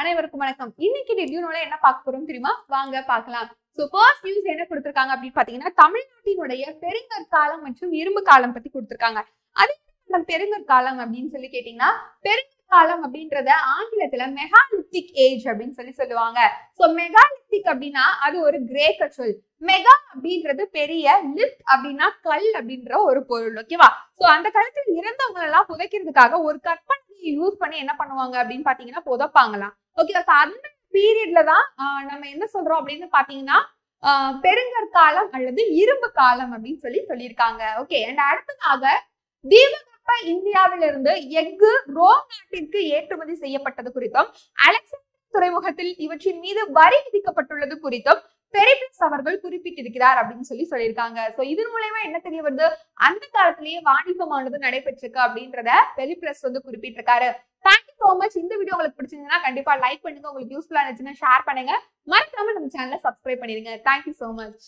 அனைவருக்கும் வணக்கம் இன்னைக்கு ரிவ்யூனோட என்ன பார்க்க போறோம் தெரியுமா வாங்க பாக்கலாம் ஸோ ஃபர்ஸ்ட் நியூஸ் என்ன கொடுத்திருக்காங்க அப்படின்னு பாத்தீங்கன்னா தமிழ்நாட்டினுடைய பெருங்கற்காலம் மற்றும் இரும்பு காலம் பத்தி கொடுத்திருக்காங்க அது பெருங்கற்காலம் அப்படின்னு சொல்லி கேட்டீங்கன்னா பெருங்கற்காலம் அப்படின்றத ஆங்கிலத்துல மெகாலித்திக் ஏஜ் அப்படின்னு சொல்லி சொல்லுவாங்க சோ மெகாலித்திக் அப்படின்னா அது ஒரு கிரேக்க சொல் மெகா அப்படின்றது பெரிய லிப்ட் அப்படின்னா கல் அப்படின்ற ஒரு பொருள் ஓகேவா சோ அந்த காலத்துல இறந்தவங்க எல்லாம் புதைக்கிறதுக்காக ஒரு கற்பனை யூஸ் பண்ணி என்ன பண்ணுவாங்க அப்படின்னு பாத்தீங்கன்னா புதைப்பாங்களாம் ஓகே ஸோ அந்த பீரியட்ல தான் நம்ம என்ன சொல்றோம் அப்படின்னு பாத்தீங்கன்னா பெருங்கற்காலம் அல்லது இரும்பு காலம் அப்படின்னு சொல்லி சொல்லியிருக்காங்க ஓகே அண்ட் அடுத்ததாக தீபகற்ப இந்தியாவிலிருந்து எஃகு ரோம் நாட்டிற்கு ஏற்றுமதி செய்யப்பட்டது குறித்தும் அலெக்சாண்டர் துறைமுகத்தில் இவற்றின் மீது வரி விதிக்கப்பட்டுள்ளது குறித்தும் பெரிபிஸ் அவர்கள் குறிப்பிட்டிருக்கிறார் அப்படின்னு சொல்லி சொல்லியிருக்காங்க சோ இதன் மூலயமா என்ன தெரிய வருது அந்த காலத்திலேயே வாணிபமானது நடைபெற்றிருக்கு அப்படின்றத பெரிபிளஸ் வந்து குறிப்பிட்டிருக்காரு ஸோ மச் இந்த வீடியோ உங்களுக்கு பிடிச்சிருந்ததுன்னா கண்டிப்பா லைக் பண்ணுங்க உங்களுக்கு யூஸ்ஃபுல்லா இருந்துச்சுன்னா ஷேர் பண்ணுங்க மறக்காம நம்ம சேனலை சப்ஸ்கிரைப் பண்ணிருங்க தேங்க்யூ ஸோ மச்